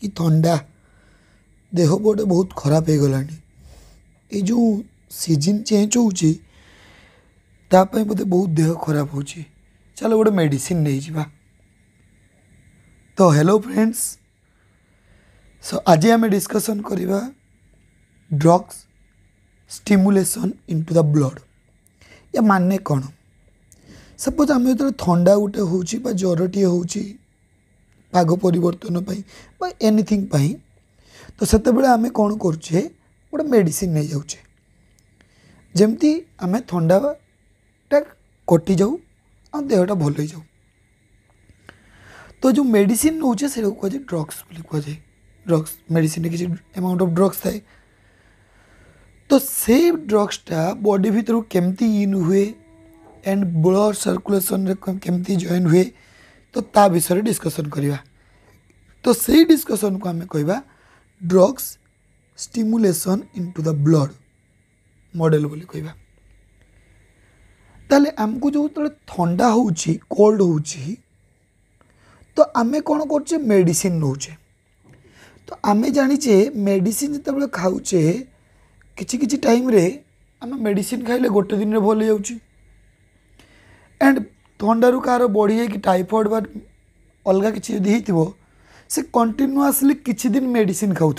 कि थंडा देह पटे बहुत खराब हो गला जो सीजन चेंज हो बहुत देह खराब हो चलो गोटे मेडिसिन नहीं जीवा तो हेलो फ्रेंड्स सो आज आम डिस्कसन करवा drugs stimulation into the blood या माने कौन सपोज आम जो थंडा गोटे हो ज्वर टे हो पाग परिवर्तन पर एनिथिंग तो सेतबाला आम कौन कर गोटे मेडिसीन नहीं जाऊे जमी आम थंडा कटि जाऊ देहटा भल हो तो जो मेडिसीन नौचे से क्या ड्रग्स कहुए ड्रग्स मेडिसीन किसी एमाउंट अफ ड्रग्स थाए तो से ड्रग्सटा बडी भितर केमती इन हुए एंड ब्लड सर्कुलेसन केमती जॉन हुए तो ता विषय डिस्कसन करवा ତ ସେଇ ଡିସ୍କସନ୍କୁ ଆମେ କହିବା drugs stimulation in two the blood model ବୋଲି କହିବା ତାହେଲେ ଆମକୁ ଯେଉଁତେବେଳେ ଥଣ୍ଡା ହେଉଛି କୋଲ୍ଡ ହେଉଛି ତ ଆମେ କ'ଣ କରୁଛେ ମେଡ଼ିସିନ୍ ନେଉଛେ ତ ଆମେ ଜାଣିଛେ ମେଡ଼ିସିନ୍ ଯେତେବେଳେ ଖାଉଛେ କିଛି କିଛି ଟାଇମ୍ରେ ଆମେ ମେଡ଼ିସିନ୍ ଖାଇଲେ ଗୋଟେ ଦିନରେ ଭଲ ହେଇଯାଉଛି ଆଣ୍ଡ ଥଣ୍ଡାରୁ କାହାର ବଢ଼ି ଯାଇକି ଟାଇଫଏଡ଼୍ ବା ଅଲଗା କିଛି ଯଦି ହେଇଥିବ से कंटिन्यूसली किसी दिन मेडिसीन खाऊ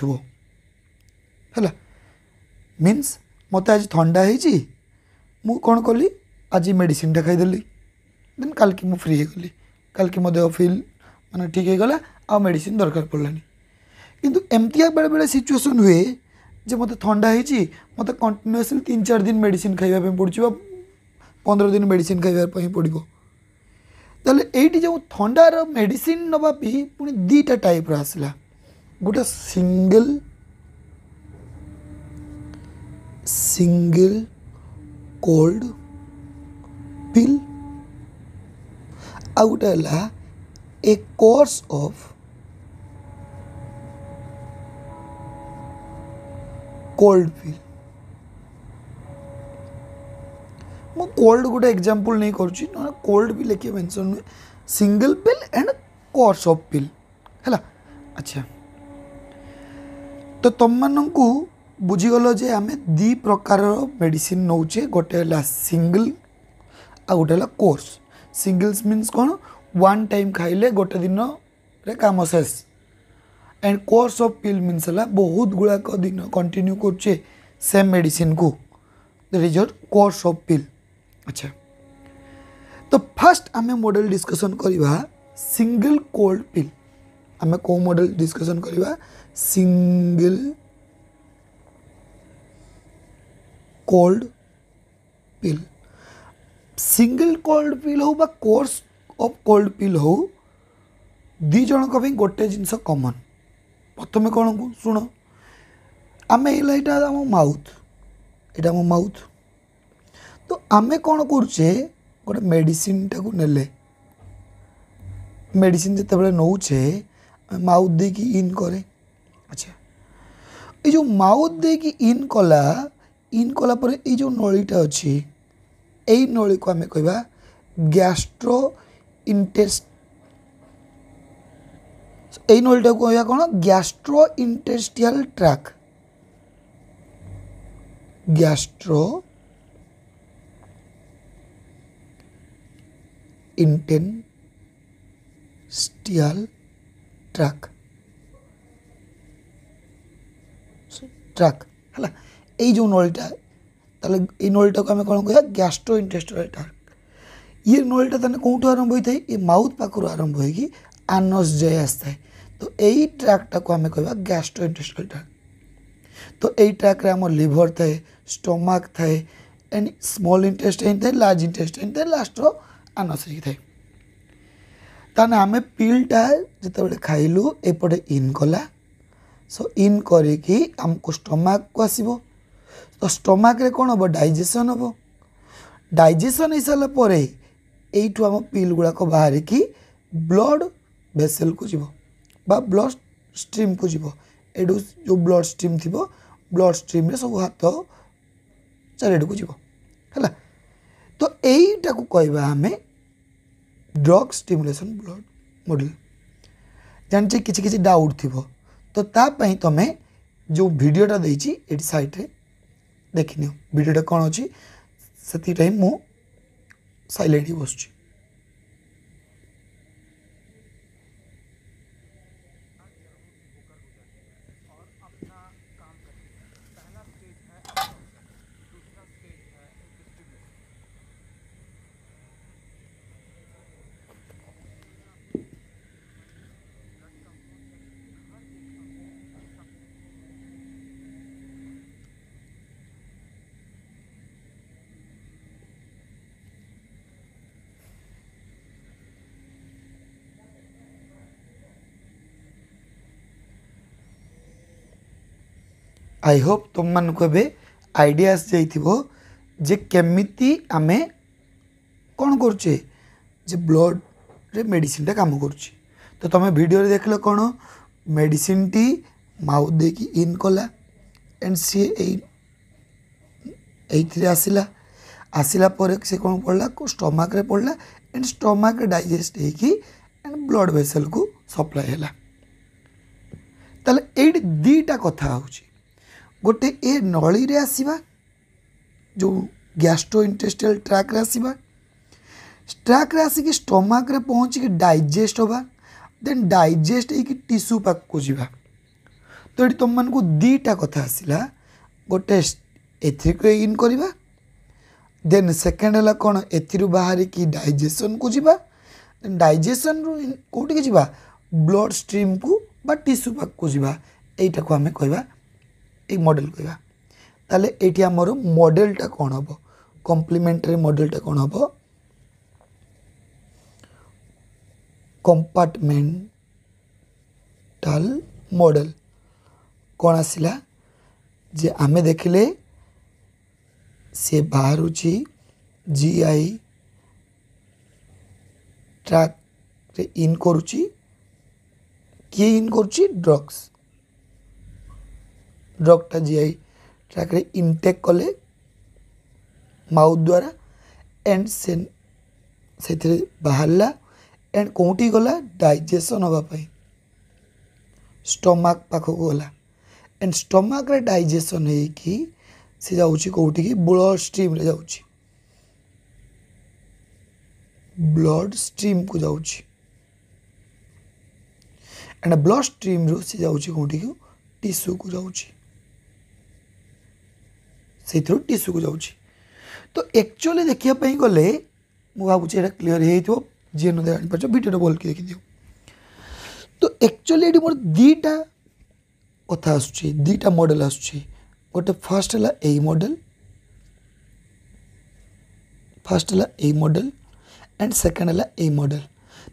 मीनस मत आज थंडा हो कौन कली आज मेडा खाईदेली देन कल की मुझ फ्री होगली कल की मो देह फिल मैं ठीक हो गला आ मेडिसिन दरकार पड़लानी कितु एमतीया बेले बेले सिचुएसन हुए जो मत थंडा हो कंटिन्यूसली तीन चार दिन मेडिसीन खाइबापी पड़ चुका पंद्रह दिन मेडिसीन खाइबापी पड़ो तेल ये जो थंडार मेडिसीन भी पुणी दीटा टाइप रसला गोटे सिंगल सिंगल कोल्ड पिल आ गोटे a course of cold pill ମୁଁ କୋଲ୍ଡ ଗୋଟେ ଏକ୍ଜାମ୍ପଲ୍ ନେଇ କରୁଛି ନହେଲେ କୋଲ୍ଡ ବି ଲେଖିବା ମେନ୍ସନ୍ ହୁଏ single pill and course of pill ହେଲା ଆଚ୍ଛା ତ ତୁମମାନଙ୍କୁ ବୁଝିଗଲ ଯେ ଆମେ ଦୁଇ ପ୍ରକାରର ମେଡ଼ିସିନ୍ ନେଉଛେ ଗୋଟେ ହେଲା ସିଙ୍ଗଲ୍ ଆଉ ଗୋଟେ ହେଲା କୋର୍ସ ସିଙ୍ଗଲ୍ସ ମିନ୍ସ କ'ଣ ୱାନ୍ ଟାଇମ୍ ଖାଇଲେ ଗୋଟେ ଦିନରେ କାମ ଶେଷ and course of pill means ହେଲା ବହୁତ ଗୁଡ଼ାକ ଦିନ କଣ୍ଟିନ୍ୟୁ କରୁଛେ ସେମ୍ ମେଡ଼ିସିନ୍କୁ that is or course of pill अच्छा तो फर्स्ट आम मॉडल डिस्कसन करवा सिंगल कोल्ड पिल आम कौ मॉडल डिस्कसन करवा single cold pill single cold pill हो बा कोर्स ऑफ कोल्ड पिल हो दीज गोटे जिनस कमन प्रथम कौन को शुण आम ये माउथ यहाँ माउथ ତ ଆମେ କ'ଣ କରୁଛେ ଗୋଟେ ମେଡ଼ିସିନଟାକୁ ନେଲେ ମେଡ଼ିସିନ ଯେତେବେଳେ ନେଉଛେ ମାଉଥ ଦେଇକି ଇନ୍ କରେ ଆଚ୍ଛା ଏଇ ଯେଉଁ ମାଉଥ ଦେଇକି ଇନ୍ କଲା ଇନ୍ କଲା ପରେ ଏଇ ଯେଉଁ ନଳୀଟା ଅଛି ଏଇ ନଳୀକୁ ଆମେ କହିବା ଗ୍ୟାଷ୍ଟ୍ରୋ ଇଣ୍ଟେଷ୍ଟ ଏଇ ନଳୀଟାକୁ କହିବା କ'ଣ gastro intestinal tract gastro intestinal tract tract হ্যাঁ এই যে নলটা তাহলে এই নলটাକୁ ଆମେ କ'ଣ କହିବା ଗ୍ୟାଷ୍ଟ୍ରୋ ଇଣ୍ଟେଷ୍ଟରାଲ ଟ୍ରାକ୍ ଇଏ ନଳଟା ତାହେଲେ କେଉଁଠୁ ଆରମ୍ଭ ହୋଇଥାଏ ଏ ମାଉଥ୍ ପାଖରୁ ଆରମ୍ଭ ହୋଇକି ଆନସ୍ ଯାଏ ଆସିଥାଏ ତ ଏଇ ଟ୍ରାକ୍ଟାକୁ ଆମେ କହିବା ଗ୍ୟାଷ୍ଟ୍ରୋ ଇଣ୍ଟେଷ୍ଟରାଲ ଟ୍ରାକ୍ ତ ଏଇ ଟ୍ରାକ୍ରେ ଆମ ଲିଭର୍ ଥାଏ ଷ୍ଟମାକ୍ ଥାଏ ଏଣ୍ଡ ସ୍ମଲ୍ ଇଣ୍ଟେଷ୍ଟାଇନ୍ ଥାଏ ଲାର୍ଜ ଇଣ୍ଟେଷ୍ଟାଇନ୍ ଥାଏ ଲାଷ୍ଟର ଆନସିକି ଥାଏ ତାହେଲେ ଆମେ ପିଲ୍ଟା ଯେତେବେଳେ ଖାଇଲୁ ଏପଟେ ଇନ୍ କଲା ସୋ ଇନ୍ କରିକି ଆମକୁ ଷ୍ଟମାକକୁ ଆସିବ ତ ଷ୍ଟମାକରେ କ'ଣ ହେବ ଡାଇଜେସନ୍ ହେବ ଡାଇଜେସନ୍ ହେଇସାରିଲା ପରେ ଏଇଠୁ ଆମ ପିଲ୍ ଗୁଡ଼ାକ ବାହାରିକି ବ୍ଲଡ଼ ଭେସେଲ୍କୁ ଯିବ ବା ବ୍ଲଡ଼ ଷ୍ଟ୍ରିମ୍କୁ ଯିବ ଏଠୁ ଯେଉଁ ବ୍ଲଡ଼ ଷ୍ଟ୍ରିମ୍ ଥିବ ବ୍ଲଡ଼ ଷ୍ଟ୍ରିମ୍ରେ ସବୁ ହାତ ଚାରିଆଡ଼କୁ ଯିବ ହେଲା ତ ଏଇଟାକୁ କହିବା ଆମେ ଡ୍ରଗ୍ ଷ୍ଟିମୁଲେସନ୍ ବ୍ଲଡ଼ ମଡ଼େଲ ଜାଣିଛି କିଛି କିଛି ଡାଉଟ୍ ଥିବ ତ ତା ପାଇଁ ତୁମେ ଯେଉଁ ଭିଡ଼ିଓଟା ଦେଇଛି ଏଠି ସାଇଡ଼୍ରେ ଦେଖିନିଅ ଭିଡ଼ିଓଟା କ'ଣ ଅଛି ସେତିକି ଟାଇମ୍ ମୁଁ ସାଇଲେଣ୍ଟ ହେଇ ବସୁଛି ଆଇ ହୋପ୍ ତୁମମାନଙ୍କୁ ଏବେ ଆଇଡ଼ିଆ ଆସିଯାଇଥିବ ଯେ କେମିତି ଆମେ କ'ଣ କରୁଛେ ଯେ ବ୍ଲଡ଼ରେ ମେଡ଼ିସିନଟା କାମ କରୁଛି ତ ତୁମେ ଭିଡ଼ିଓରେ ଦେଖିଲ କ'ଣ ମେଡ଼ିସିନଟି ମାଉଥ ଦେଇକି ଇନ୍ କଲା ଆଣ୍ଡ ସିଏ ଏଇ ଏଇଥିରେ ଆସିଲା ଆସିଲା ପରେ ସେ କ'ଣ ପଡ଼ିଲା ଷ୍ଟମାକରେ ପଡ଼ିଲା ଆଣ୍ଡ ଷ୍ଟମାକ ଡାଇଜେଷ୍ଟ ହେଇକି ଆଣ୍ଡ ବ୍ଲଡ଼ ଭେସେଲକୁ ସପ୍ଲାଏ ହେଲା ତାହେଲେ ଏଇଠି ଦୁଇଟା କଥା ହେଉଛି ଗୋଟେ ଏ ନଳୀରେ ଆସିବା ଯେଉଁ ଗ୍ୟାଷ୍ଟ୍ରୋ ଇଣ୍ଟେଷ୍ଟାଲ୍ ଟ୍ରାକ୍ରେ ଆସିବା ଟ୍ରାକ୍ରେ ଆସିକି ଷ୍ଟମାକ୍ରେ ପହଞ୍ଚିକି ଡାଇଜେଷ୍ଟ ହେବା ଦେନ୍ ଡାଇଜେଷ୍ଟ ହେଇକି ଟିସୁ ପାଖକୁ ଯିବା ତ ଏଠି ତୁମମାନଙ୍କୁ ଦୁଇଟା କଥା ଆସିଲା ଗୋଟେ ଏଥିରେ ଇନ୍ କରିବା ଦେନ୍ ସେକେଣ୍ଡ ହେଲା କ'ଣ ଏଥିରୁ ବାହାରିକି ଡାଇଜେସନ୍କୁ ଯିବା ଦେନ୍ ଡାଇଜେସନ୍ରୁ କେଉଁଠିକି ଯିବା ବ୍ଲଡ଼ ଷ୍ଟ୍ରିମ୍କୁ ବା ଟିସୁ ପାଖକୁ ଯିବା ଏଇଟାକୁ ଆମେ କହିବା ଏଇ ମଡ଼େଲ୍ କହିବା ତାହେଲେ ଏଇଠି ଆମର ମଡ଼େଲ୍ଟା କ'ଣ ହେବ କମ୍ପ୍ଲିମେଣ୍ଟାରୀ ମଡ଼େଲ୍ଟା କ'ଣ ହେବ କମ୍ପାର୍ଟମେଣ୍ଟାଲ ମଡ଼େଲ୍ କ'ଣ ଆସିଲା ଯେ ଆମେ ଦେଖିଲେ ସେ ବାହାରୁଛି ଜି ଆଇ ଟ୍ରାକ୍ରେ ଇନ୍ କରୁଛି କିଏ ଇନ୍ କରୁଛି ଡ୍ରଗ୍ସ ડ્રગટા જીઆઈ ટ્રાકરે ઇન્ટેક કલે ମାଉଥ୍ ଦ୍ୱାରା ଆଣ୍ଡ ସେ ସେଥିରେ ବାହାରିଲା ଆଣ୍ଡ କେଉଁଠି ଗଲା ଡାଇଜେସନ୍ ହେବା ପାଇଁ ଷ୍ଟମାକ୍ ପାଖକୁ ଗଲା ଆଣ୍ଡ ଷ୍ଟମାକ୍ରେ ଡାଇଜେସନ୍ ହେଇକି ସେ ଯାଉଛି କେଉଁଠିକି ବ୍ଲଡ଼ ଷ୍ଟ୍ରିମ୍ରେ ଯାଉଛି ବ୍ଲଡ଼ ଷ୍ଟ୍ରିମ୍କୁ ଯାଉଛି ଆଣ୍ଡ ବ୍ଲଡ଼ ଷ୍ଟ୍ରିମ୍ରୁ ସେ ଯାଉଛି କେଉଁଠିକୁ ଟିସୁକୁ ଯାଉଛି ସେଇଥିରୁ ଟିସୁକୁ ଯାଉଛି ତ ଆକ୍ଚୁଆଲି ଦେଖିବା ପାଇଁ ଗଲେ ମୁଁ ଭାବୁଛି ଏଇଟା କ୍ଲିଅର୍ ହେଇଯାଇଥିବ ଯିଏ ନ ଜାଣିପାରୁଛ ଭିଡ଼ିଓଟା ଭଲକି ଦେଖିଦିଅ ତ ଆକ୍ଚୁଆଲି ଏଠି ମୋର ଦୁଇଟା କଥା ଆସୁଛି ଦୁଇଟା ମଡ଼େଲ୍ ଆସୁଛି ଗୋଟେ ଫାର୍ଷ୍ଟ ହେଲା ଏଇ ମଡ଼େଲ୍ ଫାର୍ଷ୍ଟ ହେଲା ଏଇ ମଡ଼େଲ୍ ଆଣ୍ଡ ସେକେଣ୍ଡ ହେଲା ଏଇ ମଡ଼େଲ୍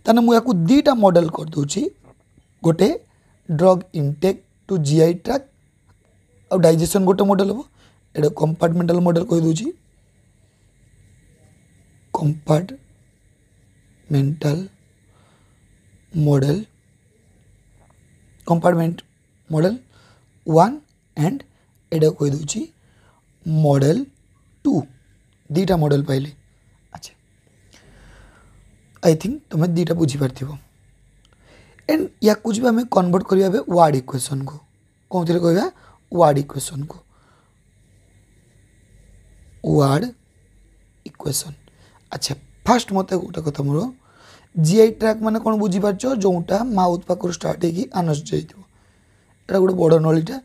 ତାହେଲେ ମୁଁ ୟାକୁ ଦୁଇଟା ମଡ଼େଲ୍ କରିଦେଉଛି ଗୋଟେ drug intake to G I tract ଆଉ ଡାଇଜେସନ୍ ଗୋଟେ ମଡ଼େଲ୍ ହେବ एट कंपार्टमेंटल मॉडल कहीदे compartmental model compartment model one and एट कहीदे मॉडल टू दीटा मॉडल पाइले अच्छा आई थिंक तुम्हें दीटा बुझीपार एंड या कुछ भी हमें कन्वर्ट करवा वार्ड इक्वेशन को कौन थे कह वार्ड इक्वेशन को ওয়ার্ড ইকুয়েসন আচ্ছা ଫାଷ୍ଟ ମୋତେ ଗୋଟେ କଥା ମୋର ଜିଆଇ ଟ୍ରାକ୍ ମାନେ କ'ଣ ବୁଝିପାରୁଛ ଯେଉଁଟା ମାଉଥ୍ ପାଖରୁ ଷ୍ଟାର୍ଟ ହେଇକି ଆନସ୍ ଯାଇଥିବ ଏଇଟା ଗୋଟେ ବଡ଼ ନଳୀଟା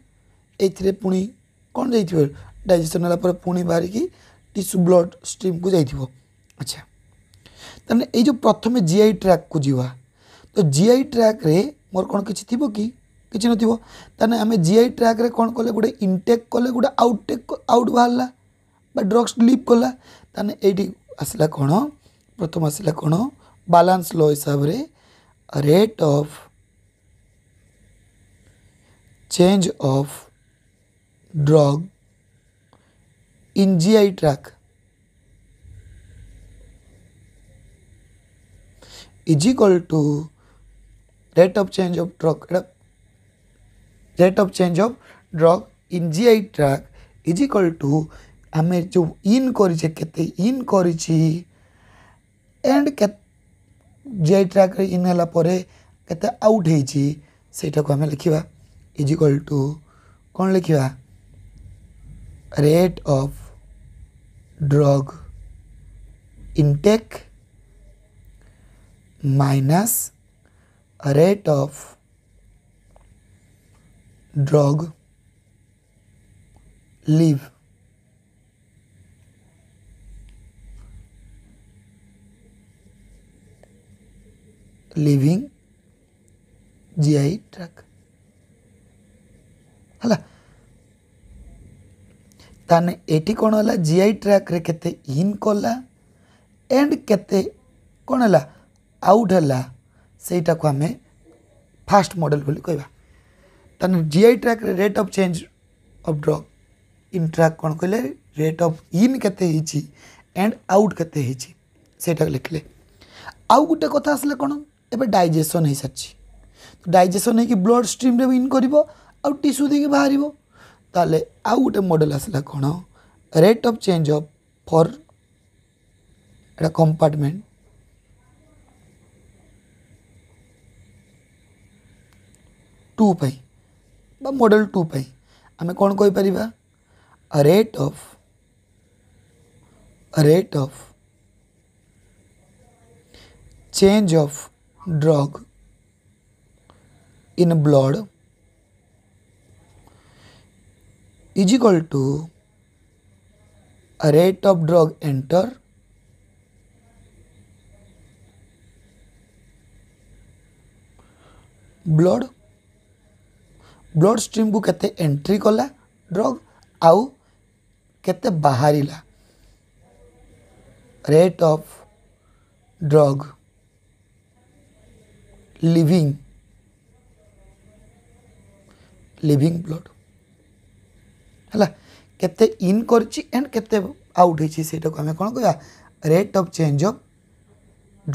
ଏଇଥିରେ ପୁଣି କ'ଣ ଯାଇଥିବ ଡାଇଜେସନ୍ ହେଲା ପରେ ପୁଣି ବାହାରିକି ଟିସୁ ବ୍ଲଡ୍ ଷ୍ଟ୍ରିମ୍କୁ ଯାଇଥିବ ଆଚ୍ଛା ତାହେଲେ ଏଇ ଯେଉଁ ପ୍ରଥମେ ଜିଆଇ ଟ୍ରାକ୍କୁ ଯିବା ତ ଜିଆଇ ଟ୍ରାକ୍ରେ ମୋର କ'ଣ କିଛି ଥିବ କି କିଛି ନଥିବ ତାହେଲେ ଆମେ ଜିଆଇ ଟ୍ରାକ୍ରେ କ'ଣ କଲେ ଗୋଟେ ଇନଟେକ୍ କଲେ ଗୋଟେ ଆଉଟଟେକ୍ ଆଉଟ୍ ବାହାରିଲା ବା ଡ୍ରଗ୍ସ ଲିଭ୍ କଲା ତାହେଲେ ଏଇଠି ଆସିଲା କ'ଣ ପ୍ରଥମ ଆସିଲା କ'ଣ ବାଲାନ୍ସ ଲ ହିସାବରେ rate of change of drug in GI tract is equal to rate of change of drug ଏଇଟା rate of change of drug in GI tract is equal to आम जो इन इन कर एंड जे ट्राक इन होगापर के out होटा को आम लिखा is equal to कौन लिखा rate of drug intake minus rate of drug leave leaving GI tract ହେଲା ତାହେଲେ ଏଠି କ'ଣ ହେଲା ଜିଆଇ ଟ୍ରାକ୍ରେ କେତେ ଇନ୍ କଲା ଏଣ୍ଡ କେତେ କ'ଣ ହେଲା ଆଉଟ୍ ହେଲା ସେଇଟାକୁ ଆମେ ଫାଷ୍ଟ ମଡ଼େଲ୍ ବୋଲି କହିବା ତାହେଲେ ଜିଆଇ ଟ୍ରାକ୍ରେ rate of change of drug in tract କ'ଣ କହିଲେ ରେଟ୍ ଅଫ୍ ଇନ୍ କେତେ ହେଇଛି ଏଣ୍ଡ ଆଉଟ୍ କେତେ ହେଇଛି ସେଇଟାକୁ ଲେଖିଲେ ଆଉ ଗୋଟେ କଥା ଆସିଲା କ'ଣ एवं डायजेसन हो सारी तो डायजेसन हो ब्लड स्ट्रीम इन कर टीस्यू देखिए बाहर तेल आउ गोटे मडेल आसला कौन रेट अफ चेज अफ फर एटा कंपार्टमेंट टू पाई मडेल टू पर आम कौन कहींपर रेट अफ रेट अफ चेज of drug in blood is equal to a rate of drug enter blood blood ଷ୍ଟ୍ରିମ୍କୁ କେତେ ଏଣ୍ଟ୍ରି କଲା ଡ୍ରଗ୍ ଆଉ କେତେ ବାହାରିଲା rate of drug living living blood ହେଲା କେତେ ଇନ୍ କରିଛି ଆଣ୍ଡ କେତେ ଆଉଟ୍ ହେଇଛି ସେଇଟାକୁ ଆମେ କ'ଣ କହିବା rate of change of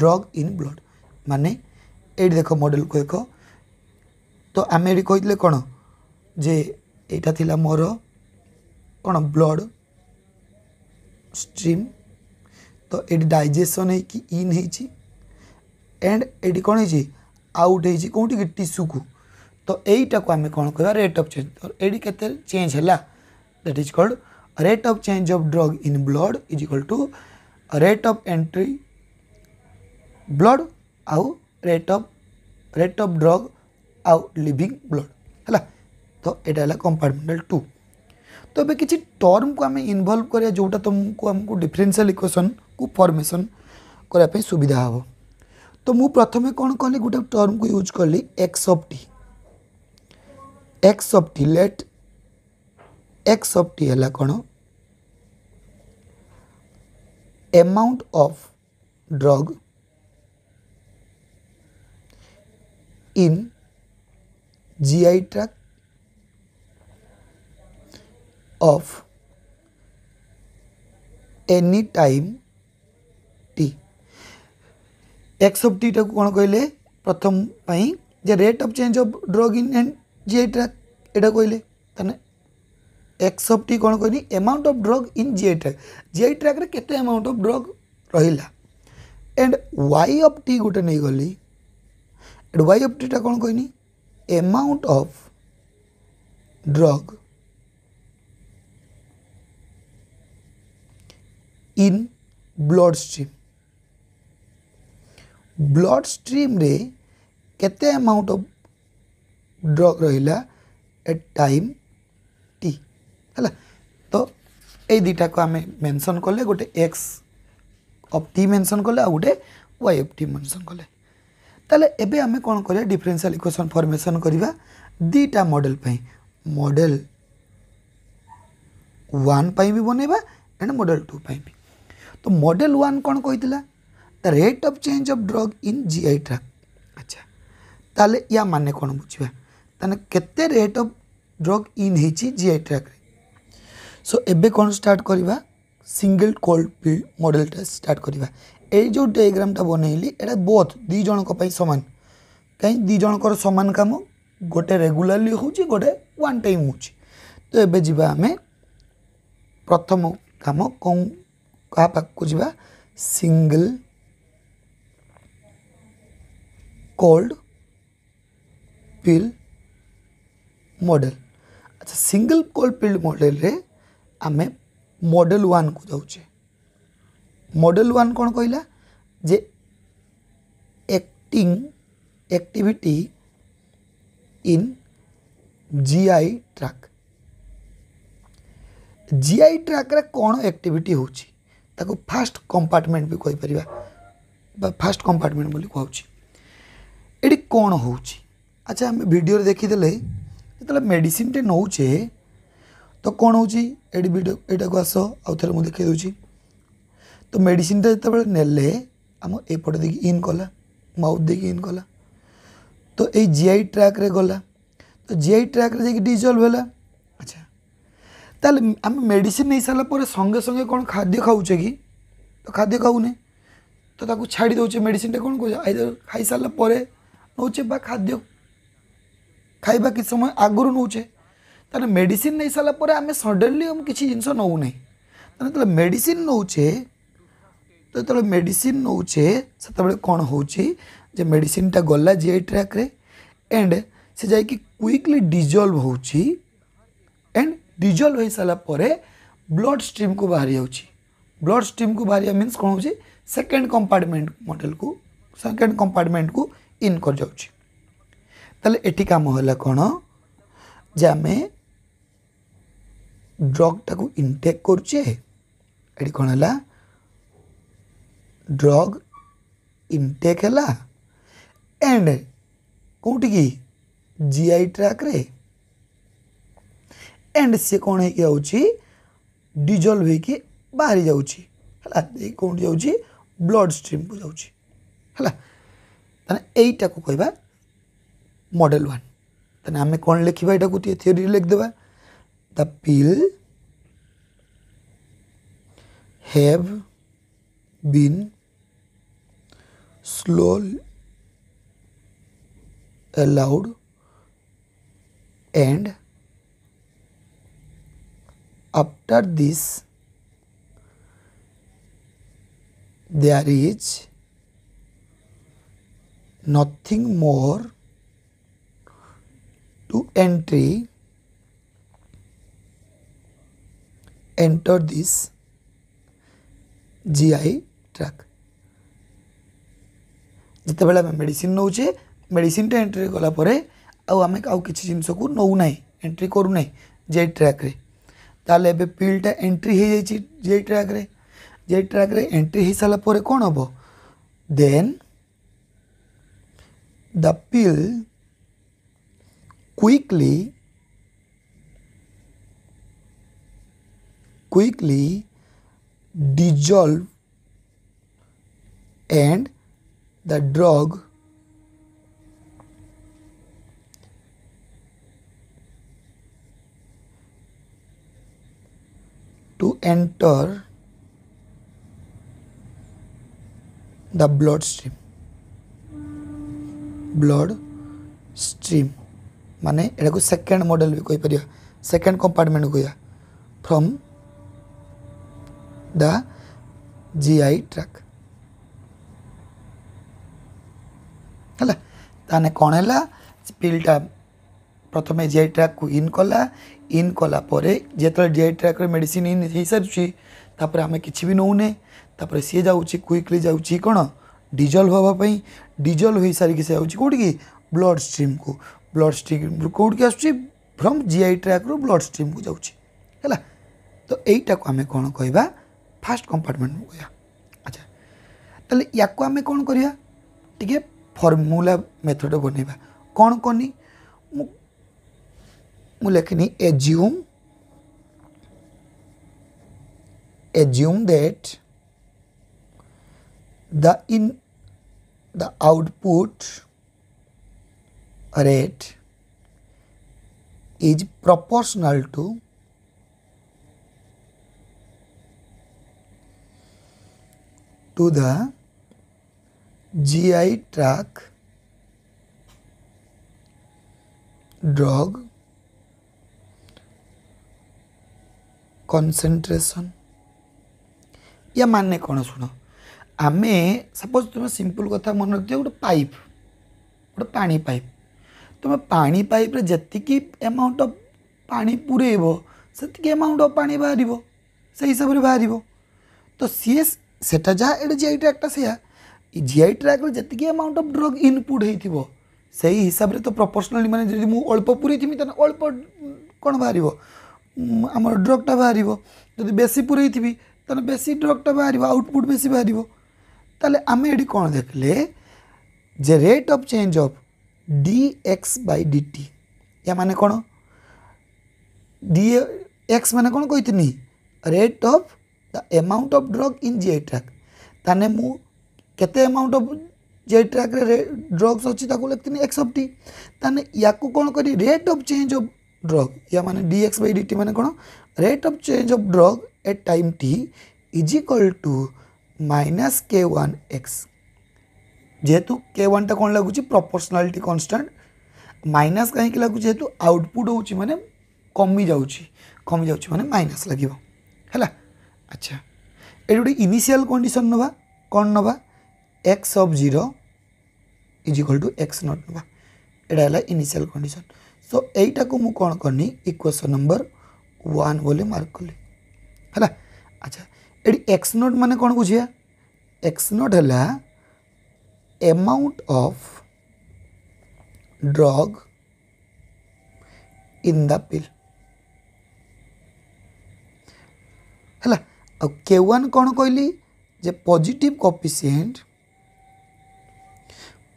drug in blood ମାନେ ଏଇଠି ଦେଖ ମଡ଼େଲକୁ ଦେଖ ତ ଆମେ ଏଠି କହିଥିଲେ କ'ଣ ଯେ ଏଇଟା ଥିଲା ମୋର କ'ଣ ବ୍ଲଡ୍ ଷ୍ଟ୍ରିମ୍ ତ ଏଠି ଡାଇଜେସନ୍ ହେଇକି ଇନ୍ ହେଇଛି ଆଣ୍ଡ ଏଠି କ'ଣ ହେଇଛି आउट होती कि टीस्यू को तो यहीटा आम कौन कह रेट अफ चेज तो ये चेज है that is called rate of चेज of drug in blood is equal to rate of entry blood आउ rate of rate of drug आउ लिविंग ब्लड है तो यहाँ है कंपार्टमेंटल टू तो ये कि टर्म को आम इनवल्व कराया जोटा तुमको आमको इक्वेसन को फर्मेसन करने सुविधा हाँ तो मु प्रथम कौन कली गोटे टर्म को यूज कली x of t x of t let x of t है कौन amount of drug in G I tract of any time एक्सएफटीटा कौन कहले प्रथम जे rate of change of drug in and GI tract यहाँ कहले एक्सएफटी कौन कहनी amount of drug in GI tract GI tract रे एमाउंट अफ ड्रग रहा एंड वाई अफ टी गोटे नहीं गली एंड वाई अफ टी टा कौन कहनी amount of drug in blood stream blood ଷ୍ଟ୍ରିମ୍ରେ କେତେ ଆମାଉଣ୍ଟ ଅଫ୍ ଡ୍ରଗ୍ ରହିଲା ଏଟ୍ ଟାଇମ୍ ଟି ହେଲା ତ ଏଇ ଦୁଇଟାକୁ ଆମେ ମେନସନ୍ କଲେ ଗୋଟେ ଏକ୍ସ ଅଫ୍ ଟି ମେନସନ୍ କଲେ ଆଉ ଗୋଟେ ୱାଇ ଅଫ୍ ଟି ମେନସନ୍ କଲେ ତାହେଲେ ଏବେ ଆମେ କ'ଣ କରିବା ଡିଫରେନ୍ସିଆଲ୍ ଇକ୍ୱେସନ୍ ଫର୍ମେସନ୍ କରିବା ଦୁଇଟା ମଡ଼େଲ୍ ପାଇଁ ମଡ଼େଲ୍ ୱାନ୍ ପାଇଁ ବି ବନେଇବା ଆଣ୍ଡ ମଡ଼େଲ୍ ଟୁ ପାଇଁ ବି ତ ମଡ଼େଲ୍ ୱାନ୍ କ'ଣ କହିଥିଲା rate of change of drug in G I tract ଆଚ୍ଛା ତାହେଲେ ୟା ମାନେ କ'ଣ ବୁଝିବା ତାହେଲେ କେତେ ରେଟ୍ ଅଫ୍ ଡ୍ରଗ୍ ଇନ୍ ହେଇଛି ଜି ଆଇ ଟ୍ରାକ୍ରେ ସୋ ଏବେ କ'ଣ ଷ୍ଟାର୍ଟ କରିବା ସିଙ୍ଗଲ କୋଲ୍ଡ ଫିଲ୍ଡ ମଡ଼େଲଟା ଷ୍ଟାର୍ଟ କରିବା ଏଇ ଯେଉଁ ଡାଇଗ୍ରାମଟା ବନେଇଲି ଏଇଟା ବୋଥ୍ ଦୁଇ ଜଣଙ୍କ ପାଇଁ ସମାନ କାହିଁ ଦୁଇ ଜଣଙ୍କର ସମାନ କାମ ଗୋଟେ ରେଗୁଲାରଲି ହେଉଛି ଗୋଟେ ୱାନ୍ ଟାଇମ୍ ହେଉଛି ତ ଏବେ ଯିବା ଆମେ ପ୍ରଥମ କାମ କେଉଁ କାହା ପାଖକୁ ଯିବା ସିଙ୍ଗଲ কল্ড পিল ମଡ଼େଲ ଆଚ୍ଛା ସିଙ୍ଗଲ କୋଲ୍ ଫିଲ୍ଡ ମଡ଼େଲରେ ଆମେ ମଡ଼େଲ ୱାନ୍କୁ ଯାଉଛେ ମଡ଼େଲ ୱାନ୍ କ'ଣ କହିଲା ଯେ acting activity in GI tract GI ଟ୍ରାକ୍ରେ କ'ଣ ଆକ୍ଟିଭିଟି ହେଉଛି ତାକୁ ଫାଷ୍ଟ କମ୍ପାର୍ଟମେଣ୍ଟ ବି କହିପାରିବା ବା ଫାଷ୍ଟ କମ୍ପାର୍ଟମେଣ୍ଟ ବୋଲି କୁହାଉଛି ଏଠି କ'ଣ ହେଉଛି ଆଚ୍ଛା ଆମେ ଭିଡ଼ିଓରେ ଦେଖିଦେଲେ ଯେତେବେଳେ ମେଡ଼ିସିନ୍ଟେ ନେଉଛେ ତ କ'ଣ ହେଉଛି ଏଠି ଭିଡ଼ିଓ ଏଇଟାକୁ ଆସ ଆଉ ଥରେ ମୁଁ ଦେଖେଇ ଦେଉଛି ତ ମେଡ଼ିସିନ୍ଟା ଯେତେବେଳେ ନେଲେ ଆମ ଏପଟେ ଦେଇକି ଇନ୍ କଲା ମାଉଥ୍ ଦେଇକି ଇନ୍ କଲା ତ ଏଇ ଜି ଆଇ ଟ୍ରାକ୍ରେ ଗଲା ତ ଜି ଆଇ ଟ୍ରାକ୍ରେ ଯାଇକି ଡିଜଲ୍ଭ ହେଲା ଆଚ୍ଛା ତାହେଲେ ଆମେ ମେଡ଼ିସିନ୍ ନେଇସାରିଲା ପରେ ସଙ୍ଗେ ସଙ୍ଗେ କ'ଣ ଖାଦ୍ୟ ଖାଉଛେ କି ତ ଖାଦ୍ୟ ଖାଉନେ ତ ତାକୁ ଛାଡ଼ି ଦେଉଛେ ମେଡ଼ିସିନ୍ଟା କ'ଣ କହୁଛେ ଆଇଦର ଖାଇସାରିଲା ପରେ नौचे बा खाद्य खावा कि समय आगुरी नौचे तेरे मेडिसीन नहीं सारापर आम सडनली आम किसी जिनस नौ ना तो जो मेडिसीन नौचे तो जो मेडिसीन नौचे से कौन हो मेडिसीन टा गला जी आई ट्राक एंड से जाकि क्विकली डिजल्व हो एंड डिजल्व हो सर ब्लड स्ट्रीम को बाहरी जा ब्लड स्ट्रीम को बाहर मीनस कौन हो सेकेंड कंपार्टमेंट मॉडल को सेकेंड कंपार्टमेंट को ଇନ୍ କରିଯାଉଛି ତାହେଲେ ଏଠି କାମ ହେଲା କ'ଣ ଯେ ଆମେ ଡ୍ରଗ୍ଟାକୁ ଇନଟେକ୍ କରୁଛେ ଏଠି କ'ଣ ହେଲା ଡ୍ରଗ୍ ଇନଟେକ୍ ହେଲା ଏଣ୍ଡ କେଉଁଠିକି ଜିଆଇ ଟ୍ରାକ୍ରେ ଏଣ୍ଡ ସେ କ'ଣ ହେଇକି ଯାଉଛି ଡିଜଲ୍ଭ ହେଇକି ବାହାରି ଯାଉଛି ହେଲା କୋଉଠି ଯାଉଛି ବ୍ଲଡ଼ ଷ୍ଟ୍ରିମ୍କୁ ଯାଉଛି ହେଲା तेईटा को कह मडेल वन ते आम कौन लिखा यहाँ गोटे थीओरी लिखिदे the pill have been swallowed and after this there is nothing more to entry enter this GI tract. ଯେତେବେଳେ ଆମେ ମେଡ଼ିସିନ୍ ନେଉଛେ ମେଡ଼ିସିନ୍ଟା ଏଣ୍ଟ୍ରି କଲା ପରେ ଆଉ ଆମେ ଆଉ କିଛି ଜିନିଷକୁ ନେଉନାହିଁ ଏଣ୍ଟ୍ରି କରୁନାହିଁ ଜେଇ ଟ୍ରାକ୍ରେ ତାହେଲେ ଏବେ ପିଲ୍ଟା ଏଣ୍ଟ୍ରି ହେଇଯାଇଛି ଜେଇ ଟ୍ରାକ୍ରେ ଜେଇ ଟ୍ରାକ୍ରେ ଏଣ୍ଟ୍ରି ହେଇସାରିଲା ପରେ କ'ଣ ହେବ then the pill quickly quickly dissolve and the drug to enter the bloodstream blood stream माने यू सेकेंड मॉडल भी कहींपर सेकेंड कंपार्टमेंट कह from the GI tract tract है कौन है पिल्टा प्रथम जि आई ट्राक को इन कला इन कला जो जि आई ट्राक मेडिसीन इन हो सारे आम कि भी नौने तापर सी जा क्विकली जा कौन डीजल हाँपाई डीजल हो सारे से आज कौट आठ ब्लड स्ट्रीम को ब्लड स्ट्रीम कौट की आसूस फ्रम जि आई ट्राक रु ब्लड स्ट्रीम को जाला तो यहीटा को आम कौन कह फास्ट कंपार्टमेंट कह अच्छा तेल या को आम कौन कर फर्मूला मेथड बनवा कौन कनी मुखनी assume assume that the in the output rate is proportional to to the GI track drug concentration या मानने कौन शुण आम सपोज तुम सिंपल कथ मन रख गोटे पाइप गोटे पा पाइप तुम पानी पाइप जी एमाउंट अफ पा पूरेब से एमाउंट अफ पा बाहर से हिसाब से बाहर तो सी से जहाँ जी आई ट्राक्टा से जी आई ट्राक जी एमाउंट अफ ड्रग इनपुट हो हिसाब से तो प्रफेसनाली मैंने जब मुझे अल्प पूरे थी अल्प कौन बाहर आम ड्रग्टा बाहर जब बेसी पूरे थी तेनाली बेसी ड्रग्टा बाहर आउटपुट बेस बाहर ତାହେଲେ ଆମେ ଏଠି କ'ଣ ଦେଖିଲେ ଯେ rate of change of d x by d t ୟା ମାନେ କ'ଣ ଡି ଏକ୍ସ ମାନେ କ'ଣ କହିଥିଲି rate of the amount of drug in G I tract ତାହେଲେ ମୁଁ କେତେ ଏମାଉଣ୍ଟ ଅଫ୍ ଜି ଆଇ ଟ୍ରାକ୍ରେ ଡ୍ରଗ୍ସ ଅଛି ତାକୁ ଲେଖିଥିଲି ଏକ୍ସ ଅଫ୍ ଟି ତାହେଲେ ୟାକୁ କ'ଣ କରି rate of change of drug ୟା ମାନେ d x by d t ମାନେ କ'ଣ rate of change of drug at time t is equal to minus k one x যেহেতু কে ওয়ানটা କ'ଣ ଲାଗୁଛି ପ୍ରପୋର୍ସନାଲିଟି କନଷ୍ଟାଣ୍ଟ ମାଇନାସ୍ କାହିଁକି ଲାଗୁଛି ଯେହେତୁ ଆଉଟପୁଟ୍ ହେଉଛି ମାନେ କମିଯାଉଛି କମିଯାଉଛି ମାନେ ମାଇନାସ୍ ଲାଗିବ ହେଲା ଆଚ୍ଛା ଏଠି ଗୋଟେ ଇନିସିଆଲ୍ କଣ୍ଡିସନ୍ ନେବା କ'ଣ ନେବା x of zero is equal to x naught ନେବା ଏଇଟା ହେଲା ଇନିସିଆଲ୍ କଣ୍ଡିସନ୍ ସୋ ଏଇଟାକୁ ମୁଁ କ'ଣ କଲି ଇକ୍ୱେସନ୍ ନମ୍ବର ୱାନ୍ ବୋଲି ମାର୍କ କଲି ହେଲା ଆଚ୍ଛା एक्स नोट मान कौन बुझा एक्स नोट है amount of drug in the है के कौन कहली जे positive coefficient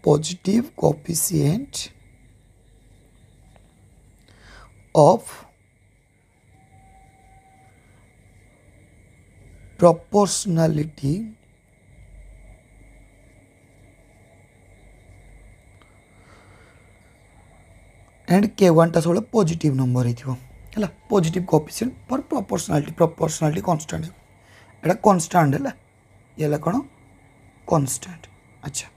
positive coefficient of proportionality and k टा सब पजिट नंबर होगा पजिट कफिसीयंट फर प्रपोर्सनालीट प्रपोर्सनालीट कनस्टाट एटा कनस्टाट है ये कौन कन्स्टाट अच्छा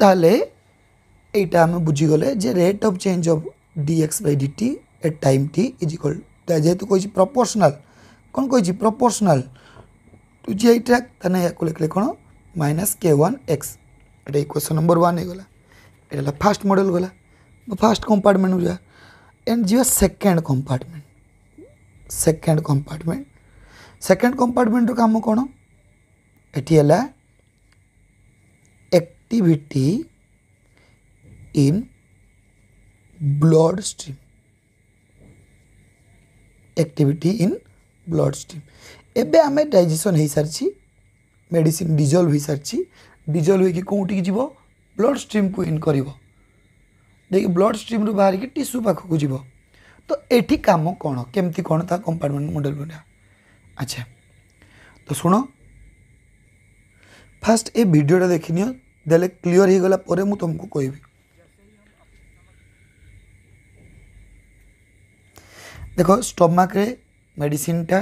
ताल यहाँ आम बुझीगले rate of change of d by d t at time t is equal कही प्रपोर्सनाल कौन कही proportional to G I tract तेनाली कौन माइनस के वन एक्स एट इक्वेसन नंबर वन होगा ये फास्ट मडेल गला फास्ट कंपार्टमेंट को एंड जी second compartment second compartment second compartment काम कौन ये activity in blood stream activity in blood stream ଏବେ ଆମେ ଡାଇଜେସନ୍ ହୋଇସାରିଛି ମେଡ଼ିସିନ୍ ଡିଜଲ୍ଭ ହୋଇସାରିଛି ଡିଜଲ୍ଭ ହୋଇକି କେଉଁଠିକି ଯିବ ବ୍ଲଡ଼ ଷ୍ଟ୍ରିମ୍କୁ ଇନ୍ କରିବ ଯାଇକି ବ୍ଲଡ଼ ଷ୍ଟ୍ରିମ୍ରୁ ବାହାରିକି ଟିସୁ ପାଖକୁ ଯିବ ତ ଏଠି କାମ କ'ଣ କେମିତି କ'ଣ ତା କମ୍ପାର୍ଟମେଣ୍ଟ ମଡ଼େଲ ବନା ଆଚ୍ଛା ତ ଶୁଣ ଫାଷ୍ଟ ଏ ଭିଡ଼ିଓଟା ଦେଖିନିଅ ଦେଲେ କ୍ଲିଅର ହୋଇଗଲା ପରେ ମୁଁ ତୁମକୁ କହିବି ଦେଖ ଷ୍ଟମାକ୍ରେ মেডিসিনটা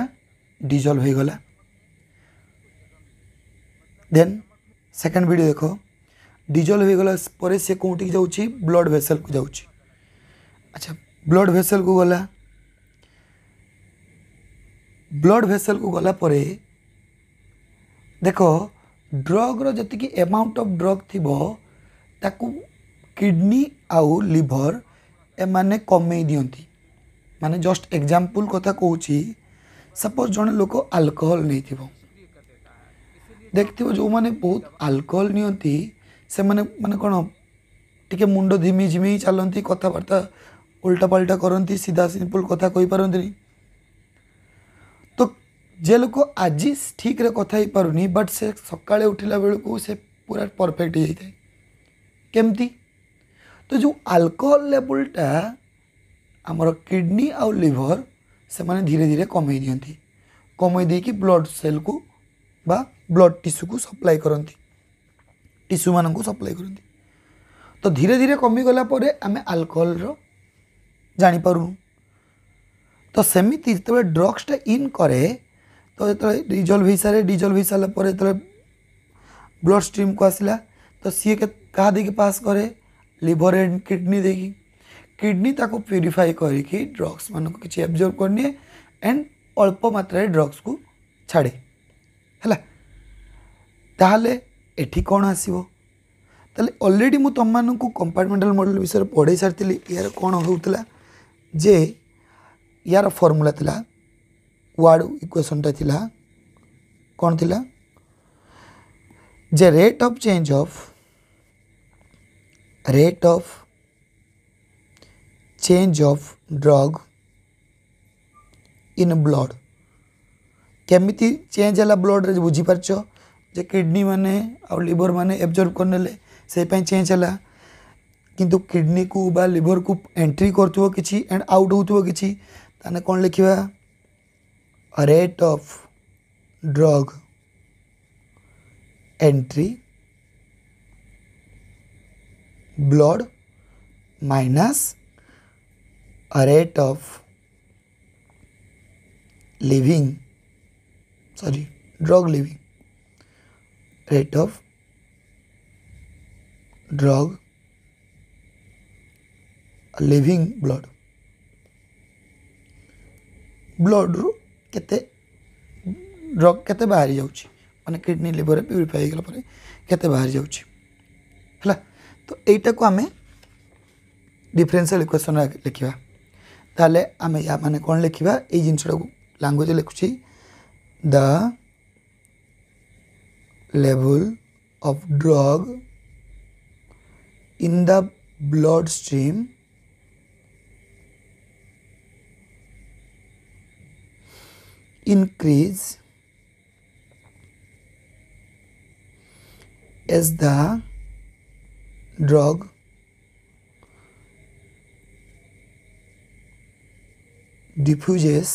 ডিজলভ হয়েগলা দেন সেকেন্ড ভিডিও দেখ ডিজলভ হয়েগলা পরে সে কোটিকি যাচ্ছি ব্লড ভেসেলকু যাচ্ছি আচ্ছা ব্লড ভেসেলকু গলা ବ୍ଲଡ୍ ଭେସେଲ୍କୁ ଗଲା ପରେ ଦେଖ ଡ୍ରଗ୍ର ଯେତିକି ଏମାଉଣ୍ଟ ଅଫ୍ ଡ୍ରଗ୍ ଥିବ ତାକୁ କିଡ଼ନୀ ଆଉ ଲିଭର୍ ଏମାନେ କମେଇ ଦିଅନ୍ତି ମାନେ ଜଷ୍ଟ ଏକ୍ଜାମ୍ପଲ୍ କଥା କହୁଛି ସପୋଜ୍ ଜଣେ ଲୋକ ଆଲକୋହଲ ନେଇଥିବ ଦେଖିଥିବ ଯେଉଁମାନେ ବହୁତ ଆଲକୋହଲ ନିଅନ୍ତି ସେମାନେ ମାନେ କ'ଣ ଟିକେ ମୁଣ୍ଡ ଧିମି ଝିମି ଚାଲନ୍ତି କଥାବାର୍ତ୍ତା ଉଲ୍ଟା ପାଲ୍ଟା କରନ୍ତି ସିଧା ସିମ୍ପଲ୍ କଥା କହିପାରନ୍ତିନି ତ ଯେ ଲୋକ ଆଜି ଠିକ୍ରେ କଥା ହେଇପାରୁନି ବଟ୍ ସେ ସକାଳେ ଉଠିଲା ବେଳକୁ ସେ ପୁରା ପରଫେକ୍ଟ ହେଇଯାଇଥାଏ କେମିତି ତ ଯେଉଁ ଆଲକୋହଲ ଲେବୁଲ୍ଟା ଆମର କିଡ଼ନୀ ଆଉ ଲିଭର ସେମାନେ ଧୀରେ ଧୀରେ କମେଇ ଦିଅନ୍ତି କମେଇ ଦେଇକି ବ୍ଲଡ଼ ସେଲ୍କୁ ବା ବ୍ଲଡ଼ ଟିସୁକୁ ସପ୍ଲାଏ କରନ୍ତି ଟିସୁମାନଙ୍କୁ ସପ୍ଲାଏ କରନ୍ତି ତ ଧୀରେ ଧୀରେ କମିଗଲା ପରେ ଆମେ ଆଲକୋହଲର ଜାଣିପାରୁନୁ ତ ସେମିତି ଯେତେବେଳେ ଡ୍ରଗ୍ସଟା ଇନ୍ କରେ ତ ଯେତେବେଳେ ଡିଜଲ୍ଭ ହେଇସାରେ ଡିଜଲ୍ଭ ହେଇସାରିଲା ପରେ ଯେତେବେଳେ ବ୍ଲଡ଼ ଷ୍ଟ୍ରିମ୍କୁ ଆସିଲା ତ ସିଏ କାହା ଦେଇକି ପାସ୍ କରେ লিভার অ্যান্ড কিডনি দেখি किडनी ताको प्यूरीफाई कर ड्रग्स मानक किसी अब्जर्व करनी एंड अल्प मात्रा ड्रग्स को छाड़े है कौन आसो तेल अलरेडी मुझ तुम मानक कंपार्टमेंटाल मडेल विषय पढ़े सारी यार कौन हो जे यार फर्मूला था वार्ड इक्वेसन टाला कौन थी जे rate of change of rate of change of drug in blood केमी चेज है ब्लड बुझीपार जे किडनी मैंने लिभर मैंने एबजर्व करे से चेज है किंतु किडनी को बा लिभर को एंट्री कर आउट हो कि कौन लिखा rate of drug entry blood minus a rate of living sorry drug living rate of drug living blood blood ru kete drug kete bahari jauchi মানে কিডনি লিভর পিউরিফাই হয়ে গেল পরে কেতে বাহারি যাচ্ছে হল তো এইটাকে আমি ডিফরেনশিয়াল ইকুয়েসন লিখবা ତାହେଲେ ଆମେ ୟା ମାନେ କ'ଣ ଲେଖିବା ଏଇ ଜିନିଷଟାକୁ ଲାଙ୍ଗୁଏଜ୍ ଲେଖୁଛି the level of drug in the blood stream increase as the drug diffuses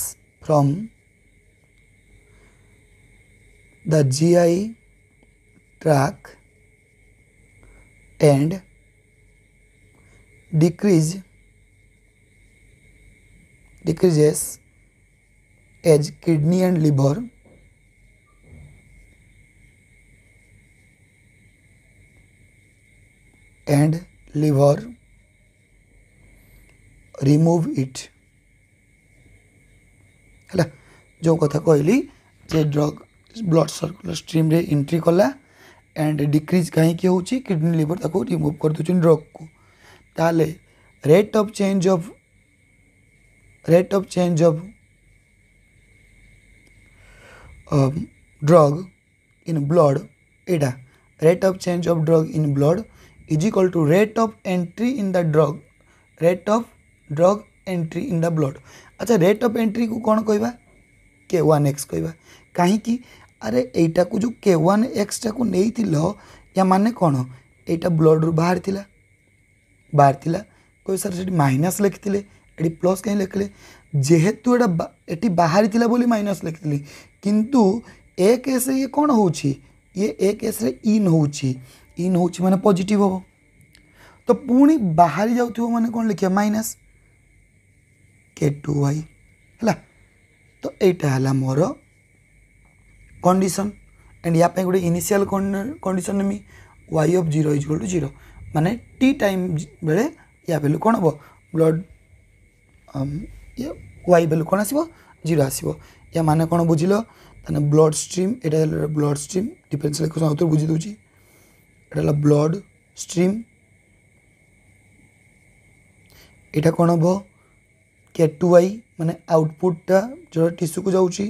from the GI tract and decrease decreases as kidney and liver and liver remove it है जो कथा कहली जे ड्रग ब्लड सर्कुलर स्ट्रीम रे entry कला and decrease कहीं kidney liver ताको remove कर दूसरी ड्रग को ताले rate of change of rate of change of drug in blood एटा rate of change of drug in blood is equal to rate of entry in the drug rate of drug entry in the blood अच्छा rate of entry को कौन कह के own x कह कहीं अरे यहीटा को जो के ओन एक्सटा को नहीं या मान कौन यहाँ ब्लड्रु बाहर बाहर कह सर से माइनस लिखी थे ये प्लस कहीं लिखले जेहेतु ये बाहरी बोली माइनस लिखी थी किंतु एक एस ये कौन हो ये एक एस इन होन हो मैंने पजिट हम तो पुणी बाहरी जाने कौन लिखा माइनस କେ ଟୁ ୱାଇ ହେଲା ତ ଏଇଟା ହେଲା ମୋର କଣ୍ଡିସନ୍ ଆଣ୍ଡ ୟା ପାଇଁ ଗୋଟେ ଇନିସିଆଲ୍ କଣ୍ଡିସନ୍ ନେମି y of zero is to zero ମାନେ ଟି ଟାଇମ୍ ବେଳେ ୟା ଭ୍ୟାଲୁ କ'ଣ ହେବ ବ୍ଲଡ଼ ଇଏ ୱାଇ ଭ୍ୟାଲୁ କ'ଣ ଆସିବ ଜିରୋ ଆସିବ ୟା ମାନେ କ'ଣ ବୁଝିଲ ତାହେଲେ ବ୍ଲଡ଼ ଷ୍ଟ୍ରିମ୍ ଏଇଟା ହେଲା ବ୍ଲଡ଼ ଷ୍ଟ୍ରିମ୍ ଡିଫରେନ୍ସ ଲେଖୁଛନ୍ତି ଆଉଥରେ ବୁଝି ଦେଉଛି ଏଇଟା ହେଲା ବ୍ଲଡ଼ ଷ୍ଟ୍ରିମ୍ এটা কোণ হব କେ ଟୁ ୱାଇ ମାନେ ଆଉଟପୁଟଟା ଯେଉଁଟା ଟିସୁକୁ ଯାଉଛି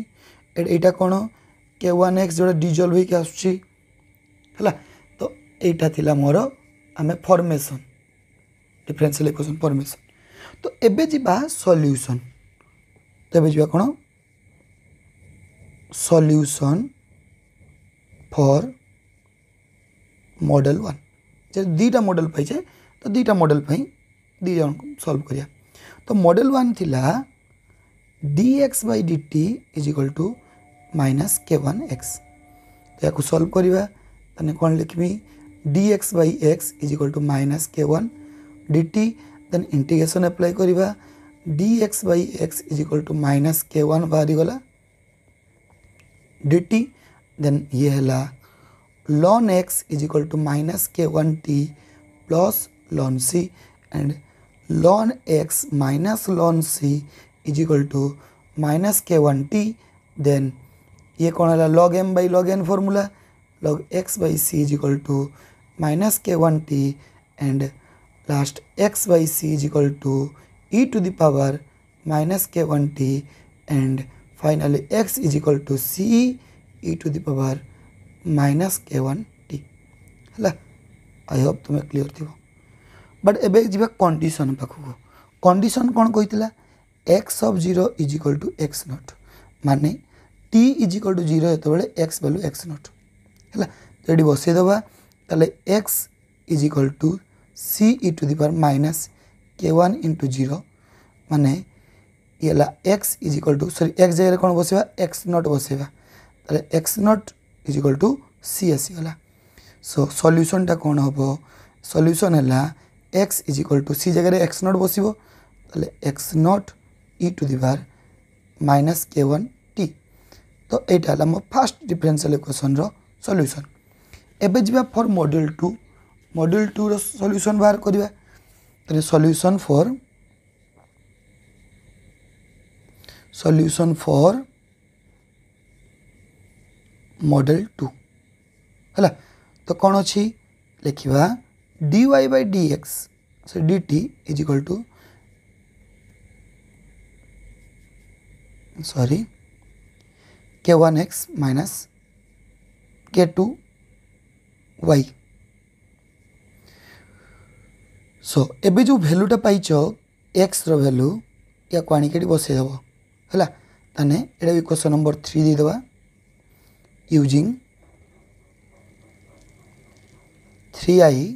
ଏଇଟା କ'ଣ କେ ୱାନ୍ ଏକ୍ସ ଯେଉଁଟା ଡିଜଲ୍ଭ ହେଇକି ଆସୁଛି ହେଲା ତ ଏଇଟା ଥିଲା ମୋର ଆମେ ଫର୍ମେସନ୍ ଡିଫରେନ୍ସିଆଲ୍ ଇକ୍ୱେସନ୍ ଫର୍ମେସନ୍ ତ ଏବେ ଯିବା ସଲ୍ୟୁସନ୍ ତ ଏବେ ଯିବା କ'ଣ ସଲ୍ୟୁସନ୍ ଫର୍ ମଡ଼େଲ୍ ୱାନ୍ ଯେ ଦୁଇଟା ମଡ଼େଲ୍ ପାଇଛେ ତ ଦୁଇଟା ମଡ଼େଲ୍ ପାଇଁ ଦୁଇ ଜଣଙ୍କୁ ସଲ୍ଭ କରିବା तो मडेल वन थी d x by d t is equal to minus k one x तो या सल्व करवा तेने कौन लिखी d x by x is equal to minus k one d t then integration apply करवा d x by x is equal to minus k one बाहरी then ये है ln x is equal to minus k one t plus ln c and lawn x minus ln c is equal to minus k one t then ये कौन है log m by log n formula log x by c is equal to minus k one t and last x by c is equal to e to the power minus k one t and finally x is equal to c e to the power minus k one t है I hope तुम्हें clear थी বট এবে যা condition পাখক condition কোণ কইতিলা x of zero is equal to x naught মানে t is equal to zero যেতবে এক্স ভ্যালু এক্স নট হল যদি বসাইদেবা তাহলে x is equal to c e to the power minus k one into zero মানে ইয়েলা x is equal to sorry x জায়গায় কোণ বসাইবা এক্স নট বসাইবা তাহলে x naught is equal to c আসিগাল সো সল্যুশনটা কোণ হব সল্যুশন হল x is equal to c জায়গায় এক্স নট বসব তাহলে x naught e to the power minus k one টি তো এইটা হল আমার ফার্স্ট ডিফরেনশিয়াল ইকুয়েসনর সল্ୟୁସନ୍ ଏବେ ଯିବା ଫର୍ ମଡ୍ୟୁଲ୍ ଟୁ ମଡ୍ୟୁଲ୍ ଟୁର ସଲ୍ୟୁସନ୍ ବାହାର କରିବା ତାହେଲେ solution for solution for model two ହେଲା ତ କ'ଣ ଅଛି ଲେଖିବା d y by d x so dt is equal to sorry k1x minus k2y so ए जो भैल्यूटा टा एक्स रैल्यू या क्वाणी केडी बसे देबो हला ताने एडा नंबर थ्री देदे using three I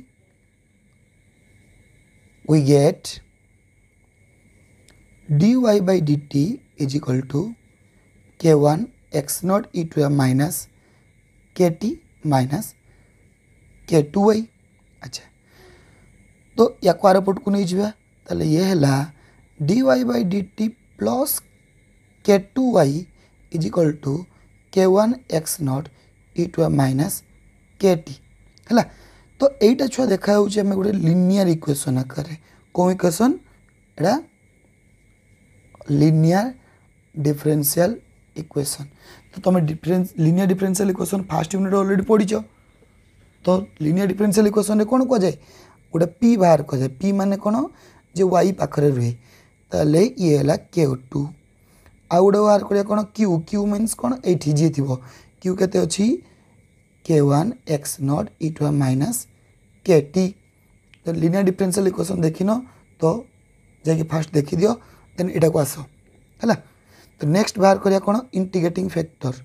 we get dy by dt is equal to k1 x naught e to the minus kt minus k2y अच्छा तो या को आर पुटकू नहीं जीवा ताले ये हैला dy by dt plus k2y is equal to k1 x naught e to the minus kt हैला তো এইটা ଛୁଆ ଦେଖାଯାଉଛି ଆମେ ଗୋଟେ ଲିନିୟର ଇକ୍ୱେସନ୍ ଆକାରରେ କେଉଁ ଇକ୍ୱେସନ୍ ଏଇଟା লিনিয়ার ডিফরেনশিয়াল ইকুয়েশন তো তুমি difference linear differential equation first unit already পড়িছ তো লিনিয়ার ডিফরেনশিয়াল ইকুয়েশনরে কোণ কুযায়ে গোটে পি বাহার কুযায়ে পি মানে কোণ যে ওয়াই পাখে রুহে তাহলে ইয়ে হল কে টু আউ গোটে বাহার করা কোণ কিউ কিউ মিন্স কোণ এইটি যিয়ে থিব কিউ কেতে অছি k1 x naught e, तो तो e to the minus kt तो लिनियर डिफरेंशियल इक्वेशन देखिन तो जाकि फास्ट देखीद देन यटा को आस है तो नेक्स्ट बाहर करा कौन integrating factor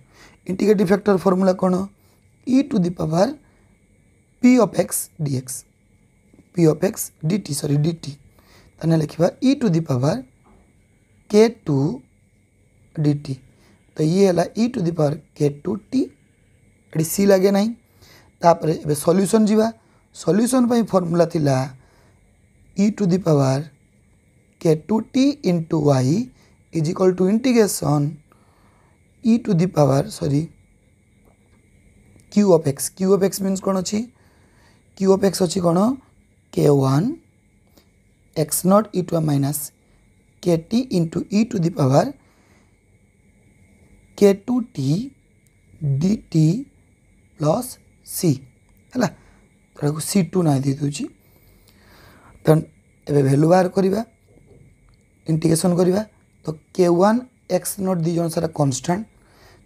integrating factor formula कौन e to the power p of x dx p of x d sorry d t तेने लिखा e to the power k two d तो ये e to the power k two t ଏଠି c ଲାଗେ ନାହିଁ ତାପରେ ଏବେ ସଲ୍ୟୁସନ୍ ଯିବା ସଲ୍ୟୁସନ୍ ପାଇଁ ଫର୍ମୁଲା ଥିଲା e to the power k two t into y is equal to integration e to the power sorry q of x q of x means କ'ଣ ଅଛି କ୍ୟୁ ଅଫ୍ ଏକ୍ସ ଅଛି କ'ଣ k one x naught e to minus k t into e to the power k two t d t plus c ହେଲା ତାକୁ C two ନାଁ ଦେଇଦେଉଛି ତେଣୁ ଏବେ ଭ୍ୟାଲୁ ବାହାର କରିବା ଇଣ୍ଟିଗ୍ରେସନ୍ କରିବା ତ କେ ୱାନ୍ ଏକ୍ସ ନଟ୍ ଦୁଇ ଜଣ ସାରା କନଷ୍ଟାଣ୍ଟ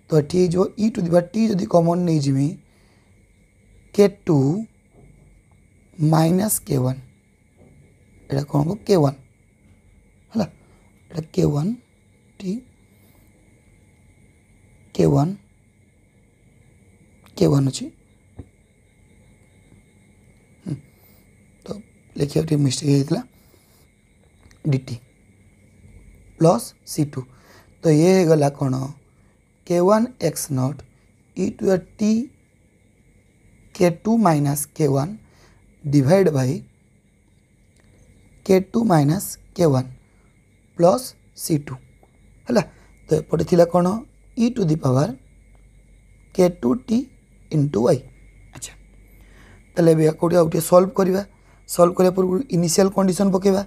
ତ ଏଠି ହେଇଯିବ ଇ ଟୁ ଥିବା ଟି ଯଦି କମନ୍ ନେଇଯିବି k two minus k one এটা করব কে ওয়ান হ্যাঁ এটা k one t k one k one अच्छे तो लिखा मिस्टेक होता d t plus c two तो ये गला कौन k one x naught e to t k two minus k one divide by k two minus k one plus c two है तो ये कौन e to the power k two t into Y ଆଚ୍ଛା ତାହେଲେ ଏବେ କେଉଁଠି ଆଉ ଟିକେ ସଲ୍ଭ କରିବା ସଲ୍ଭ କରିବା ପୂର୍ବରୁ ଇନିସିଆଲ୍ କଣ୍ଡିସନ୍ ପକାଇବା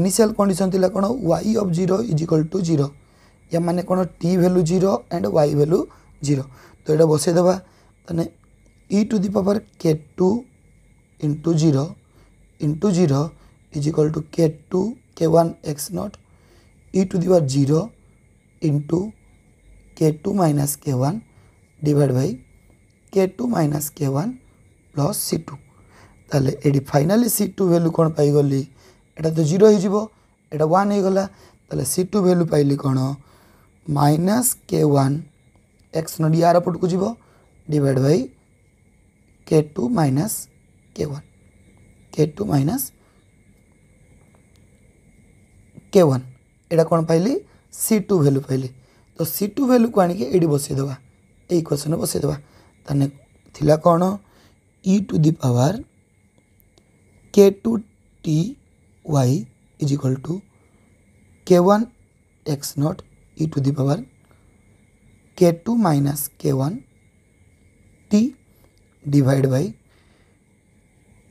ଇନିସିଆଲ୍ କଣ୍ଡିସନ୍ ଥିଲା କ'ଣ y of zero is equal to zero ୟା ମାନେ କ'ଣ t value zero and y value zero ତ ଏଇଟା ବସାଇଦେବା ତାହେଲେ e to the power k two into zero into zero is equal to k two k one x naught e to the power zero into k two minus k one divide by k two minus k one plus C two ତାହେଲେ ଏଠି finally C two value କ'ଣ ପାଇଗଲି ଏଇଟା ତ zero ହେଇଯିବ ଏଇଟା one ହେଇଗଲା ତାହେଲେ C two value ପାଇଲି କ'ଣ minus k one x naught ଆର ପଟକୁ ଯିବ divide by k two minus k one k two minus k one ଏଇଟା କ'ଣ ପାଇଲି ସି ଟୁ ଭ୍ୟାଲ୍ୟୁ ପାଇଲି ତ ସି ଟୁ ଭ୍ୟାଲ୍ୟୁକୁ ଆଣିକି ଏଇଠି ବସାଇଦେବା এই কোশ্চেনে বসাই দেওয়া ତାନେ ଥିଲା କ'ଣ e to the power k two t y is equal to k one x naught e to the power k two minus k one t divide by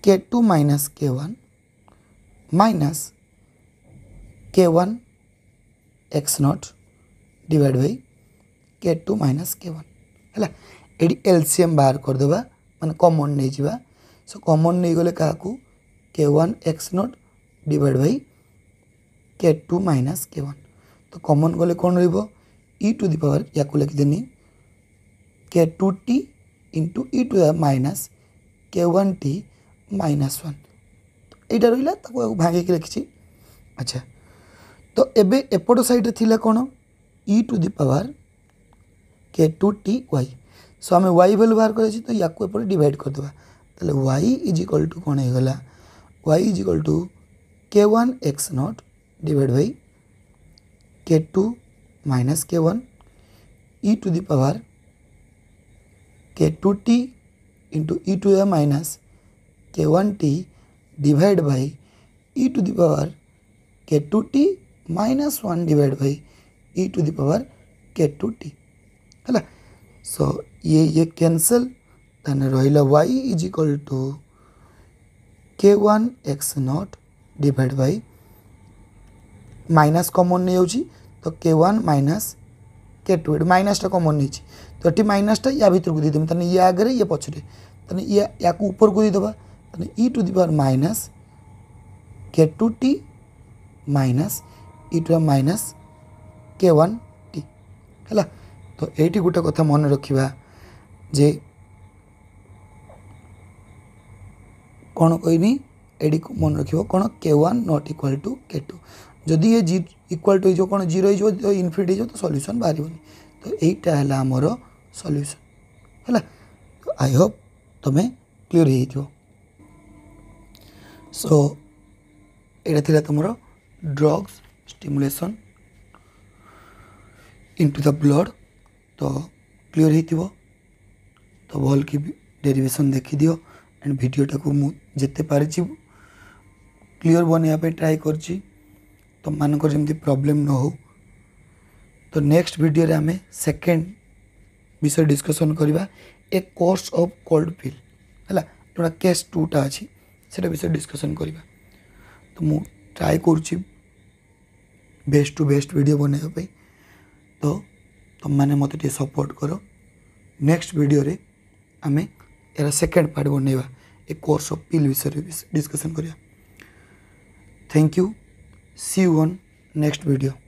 k two minus k one minus k one x naught divide by k two minus k one है ଏଠି LCM ବାହାର କରିଦେବା ମାନେ common ନେଇଯିବା show common ନେଇଗଲେ କାହାକୁ k one x naught divide by k two minus k one ତ common ଗଲେ କ'ଣ ରହିବ ଇ ଟୁ ଦି ପାୱାର ୟାକୁ ଲେଖିଦେନି k two t into e to minus k one t minus one এইটা রইলা তাকে ভাঙিকি লিখিছি আচ্ছা তো এবে এপট সাইডে লা কোণ e to the power k two t y so আমি ওয়াই ভ্যালু বাহার করেছি তো ইয়াকু এপটে ডিভাইড করদেবা তাহলে ওয়াই ইজ ইকাল টু কোণ হয়ে গলা y is equal to k one x naught divide by k two minus k one e to the power k two t into e to a minus k one t divide by e to the power k two t minus one divide by e to the power k two t है so ये ये cancel then y is equal to k one x not divide by minus common नहीं जाऊँगी तो के one minus k to ये माइनसटा कमन नहीं तो ये माइनसटा या भितर को देदेमी तेने ये आगे ये पचरे तेने ये या ऊपर को देदेवा तेने e to the power minus k two t minus e to minus k one t है तो ये गोटे कथा मन रखा જે କ'ଣ କହିନି ଏଡ଼ିକୁ ମନେ ରଖିବ କ'ଣ k one not equal to k two ଯଦି ଏ ଜି ଇକ୍ୱାଲ୍ ଟୁ ହେଇଯିବ କ'ଣ ଜିରୋ ହେଇଯିବ ତ ଇନଫିନିଟ୍ ହେଇଯିବ ତ ସଲ୍ୟୁସନ୍ ବାହାରିବନି ତ ଏଇଟା ହେଲା ଆମର ସଲ୍ୟୁସନ୍ ହେଲା ଆଇ ହୋପ୍ ତୁମେ କ୍ଲିଅର୍ ହେଇଯାଇଥିବ ସୋ ଏଇଟା ଥିଲା ତୁମର drugs stimulation in two the blood ତ କ୍ଲିଅର୍ ହେଇଥିବ ତ ଭଲ୍କି ଡେରିଭେସନ୍ ଦେଖିଦିଅ ଆଣ୍ଡ ଭିଡ଼ିଓଟାକୁ ମୁଁ ଯେତେ ପାରିଛି କ୍ଲିଅର୍ ବନେଇବା ପାଇଁ ଟ୍ରାଏ କରିଛି ତମମାନଙ୍କର ଯେମିତି ପ୍ରୋବ୍ଲେମ୍ ନ ହେଉ ତ ନେକ୍ସଟ ଭିଡ଼ିଓରେ ଆମେ ସେକେଣ୍ଡ ବିଷୟ ଡିସ୍କସନ୍ କରିବା a course of cold fill ହେଲା ଯେଉଁଟା କେସ୍ ଟୁଟା ଅଛି ସେଇଟା ବିଷୟ ଡିସ୍କସନ୍ କରିବା ତ ମୁଁ ଟ୍ରାଏ କରୁଛି ବେଷ୍ଟ ଟୁ ବେଷ୍ଟ ଭିଡ଼ିଓ ବନେଇବା ପାଇଁ ତ ତୁମମାନେ ମୋତେ ଟିକେ ସପୋର୍ଟ କର ନେକ୍ସଟ ଭିଡ଼ିଓରେ ଆମେ ଏହାର ସେକେଣ୍ଡ ପାର୍ଟ ବନେଇବା ଏ କୋର୍ସ ଅଫ୍ ପିଲ୍ ବିଷୟରେ ଡିସ୍କସନ୍ କରିବା thank you see you on next video